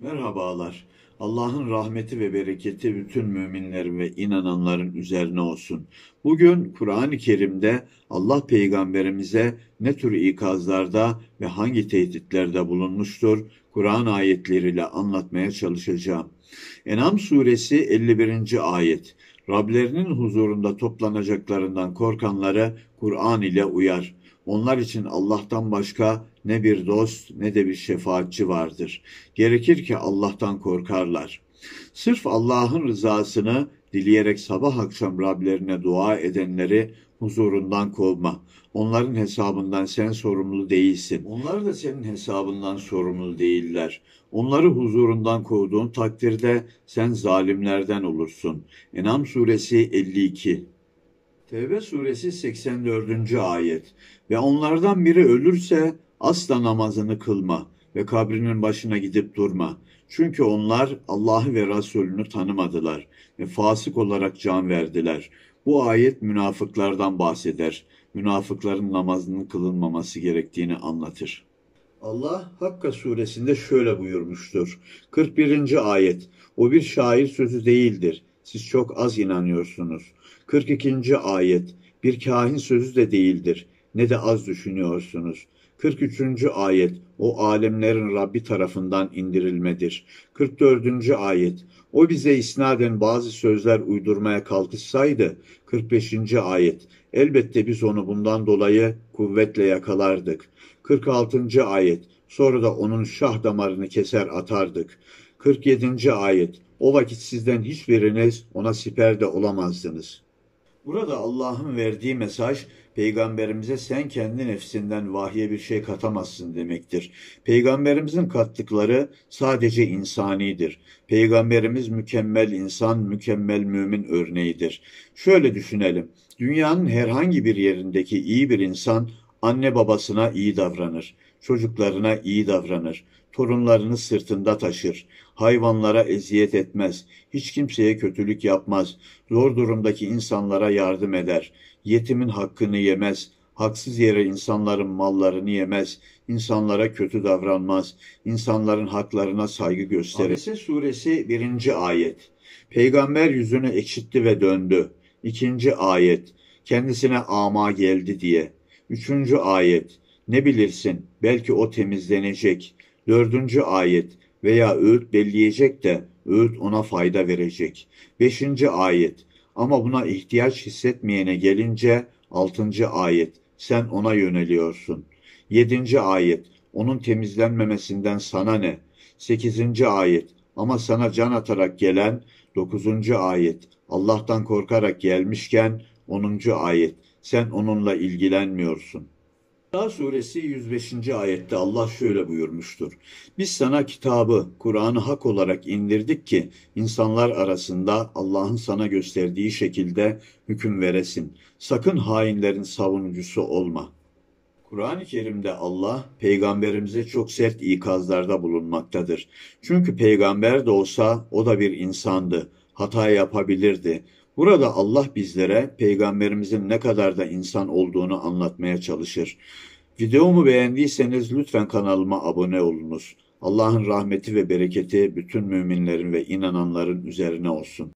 Merhabalar. Allah'ın rahmeti ve bereketi bütün müminlerin ve inananların üzerine olsun. Bugün Kur'an-ı Kerim'de Allah peygamberimize ne tür ikazlarda ve hangi tehditlerde bulunmuştur? Kur'an ayetleriyle anlatmaya çalışacağım. Enam suresi 51. ayet. Rablerinin huzurunda toplanacaklarından korkanları Kur'an ile uyar. Onlar için Allah'tan başka ne bir dost ne de bir şefaatçi vardır. Gerekir ki Allah'tan korkarlar. Sırf Allah'ın rızasını dileyerek sabah akşam Rablerine dua edenleri huzurundan kovma. Onların hesabından sen sorumlu değilsin. Onlar da senin hesabından sorumlu değiller. Onları huzurundan kovduğun takdirde sen zalimlerden olursun. Enam suresi 52 Tevbe suresi 84. ayet. Ve onlardan biri ölürse asla namazını kılma ve kabrinin başına gidip durma. Çünkü onlar Allah'ı ve Resulünü tanımadılar ve fasık olarak can verdiler. Bu ayet münafıklardan bahseder. Münafıkların namazının kılınmaması gerektiğini anlatır. Allah Hakka suresinde şöyle buyurmuştur. 41. ayet. O bir şair sözü değildir. Siz çok az inanıyorsunuz. 42. ayet. Bir kahin sözü de değildir. Ne de az düşünüyorsunuz. 43. ayet. O alemlerin Rabbi tarafından indirilmedir. 44. ayet. O bize isnaden bazı sözler uydurmaya kalkışsaydı 45. ayet. Elbette biz onu bundan dolayı kuvvetle yakalardık. 46. ayet. Sonra da onun şah damarını keser atardık. 47. ayet. O vakit sizden hiçbiriniz ona siper de olamazdınız. Burada Allah'ın verdiği mesaj peygamberimize sen kendi nefsinden vahye bir şey katamazsın demektir. Peygamberimizin kattıkları sadece insanidir. Peygamberimiz mükemmel insan, mükemmel mümin örneğidir. Şöyle düşünelim. Dünyanın herhangi bir yerindeki iyi bir insan anne babasına iyi davranır, çocuklarına iyi davranır, torunlarını sırtında taşır. Hayvanlara eziyet etmez. Hiç kimseye kötülük yapmaz. Zor durumdaki insanlara yardım eder. Yetimin hakkını yemez. Haksız yere insanların mallarını yemez. İnsanlara kötü davranmaz. İnsanların haklarına saygı gösterir. Abese suresi 1. ayet. Peygamber yüzünü ekşitti ve döndü. 2. ayet. Kendisine ama geldi diye. 3. ayet. Ne bilirsin belki o temizlenecek. Dördüncü ayet veya öğüt belleyecek de öğüt ona fayda verecek. Beşinci ayet ama buna ihtiyaç hissetmeyene gelince altıncı ayet sen ona yöneliyorsun. Yedinci ayet onun temizlenmemesinden sana ne? Sekizinci ayet ama sana can atarak gelen dokuzuncu ayet Allah'tan korkarak gelmişken onuncu ayet sen onunla ilgilenmiyorsun.'' Hatta suresi 105. ayette Allah şöyle buyurmuştur. Biz sana kitabı, Kur'an'ı hak olarak indirdik ki insanlar arasında Allah'ın sana gösterdiği şekilde hüküm veresin. Sakın hainlerin savunucusu olma. Kur'an-ı Kerim'de Allah peygamberimize çok sert ikazlarda bulunmaktadır. Çünkü peygamber de olsa o da bir insandı. Hata yapabilirdi. Burada Allah bizlere peygamberimizin ne kadar da insan olduğunu anlatmaya çalışır. Videomu beğendiyseniz lütfen kanalıma abone olunuz. Allah'ın rahmeti ve bereketi bütün müminlerin ve inananların üzerine olsun.